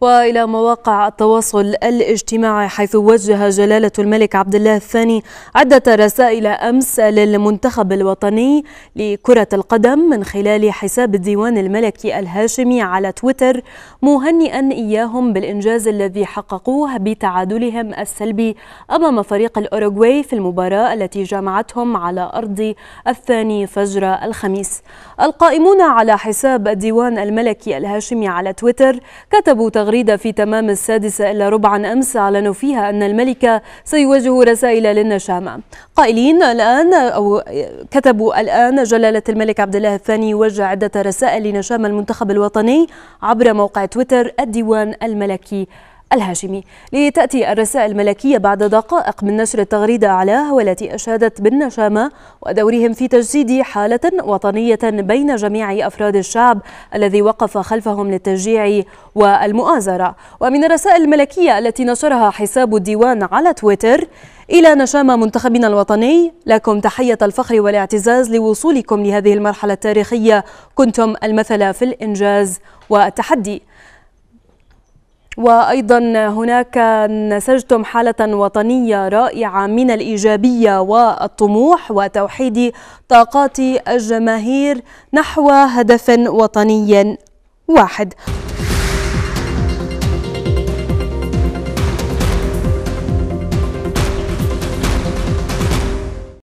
والى مواقع التواصل الاجتماعي حيث وجه جلاله الملك عبد الله الثاني عده رسائل امس للمنتخب الوطني لكره القدم من خلال حساب الديوان الملكي الهاشمي على تويتر مهنئا اياهم بالانجاز الذي حققوه بتعادلهم السلبي امام فريق الاوروغواي في المباراه التي جمعتهم على ارض الثاني فجر الخميس القائمون على حساب الديوان الملكي الهاشمي على تويتر كتبوا تغريدة في تمام السادسة إلا ربعا أمس أعلنوا فيها أن الملكة سيوجه رسائل للنشامة قائلين الآن أو كتبوا الآن جلالة الملك عبد الله الثاني وجه عدة رسائل لنشامة المنتخب الوطني عبر موقع تويتر الديوان الملكي الهاشمي لتأتي الرسائل الملكية بعد دقائق من نشر التغريدة علاه والتي أشادت بالنشامة ودورهم في تجسيد حالة وطنية بين جميع أفراد الشعب الذي وقف خلفهم للتشجيع والمؤازرة ومن الرسائل الملكية التي نشرها حساب الديوان على تويتر إلى نشامة منتخبنا الوطني لكم تحية الفخر والاعتزاز لوصولكم لهذه المرحلة التاريخية كنتم المثل في الإنجاز والتحدي وأيضا هناك نسجتم حالة وطنية رائعة من الإيجابية والطموح وتوحيد طاقات الجماهير نحو هدف وطني واحد